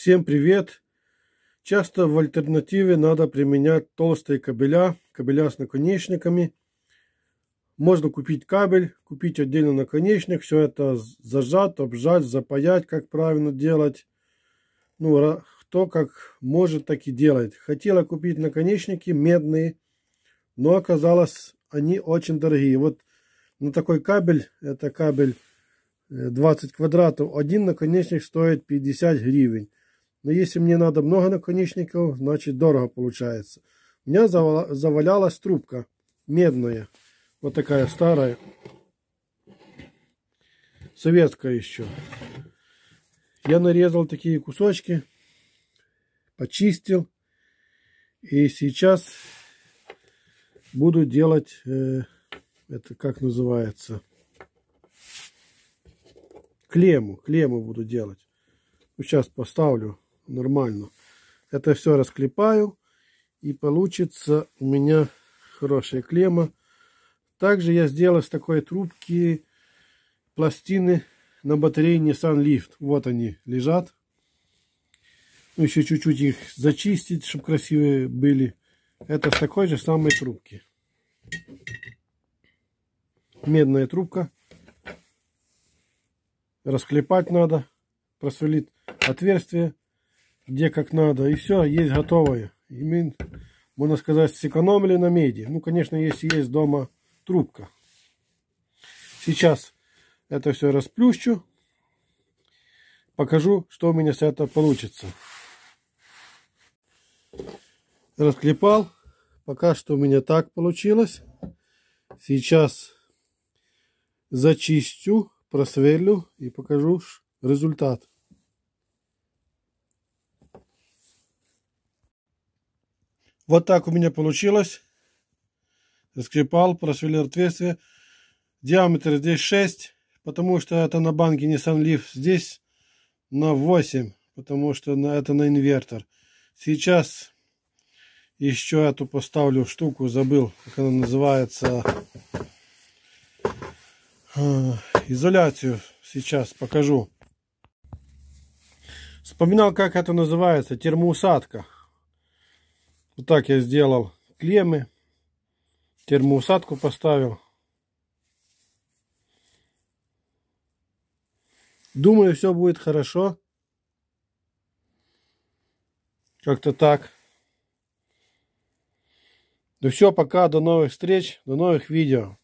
Всем привет! Часто в альтернативе надо применять толстые кабеля, кабеля с наконечниками. Можно купить кабель, купить отдельно наконечник, все это зажать, обжать, запаять, как правильно делать. Ну, кто как может, так и делает. Хотела купить наконечники медные, но оказалось, они очень дорогие. Вот на такой кабель, это кабель 20 э, квадратов, один наконечник стоит 50 гривен. Но ну, если мне надо много наконечников, значит дорого получается. У меня завалялась трубка медная. Вот такая старая. Советская еще. Я нарезал такие кусочки. Почистил. И сейчас буду делать... Э, это как называется? Клемму. Клемму буду делать. Ну, сейчас поставлю нормально. Это все расклепаю. И получится у меня хорошая клемма. Также я сделал с такой трубки пластины на батарее Nissan Lift. Вот они лежат. Ну, еще чуть-чуть их зачистить, чтобы красивые были. Это с такой же самой трубки. Медная трубка. Расклепать надо. Просверлит отверстие где как надо. И все, есть готовые. И мы, можно сказать, сэкономили на меди. Ну, конечно, если есть дома трубка. Сейчас это все расплющу. Покажу, что у меня с этого получится. Расклепал. Пока что у меня так получилось. Сейчас зачистю, просверлю и покажу результат. Вот так у меня получилось. Скрипал, просверлил отверстие. Диаметр здесь 6, потому что это на банке Nissan Leaf. Здесь на 8, потому что на, это на инвертор. Сейчас еще эту поставлю штуку, забыл, как она называется. А, изоляцию сейчас покажу. Вспоминал, как это называется, термоусадка. Вот так я сделал клеммы. Термоусадку поставил. Думаю, все будет хорошо. Как-то так. Ну все, пока, до новых встреч, до новых видео.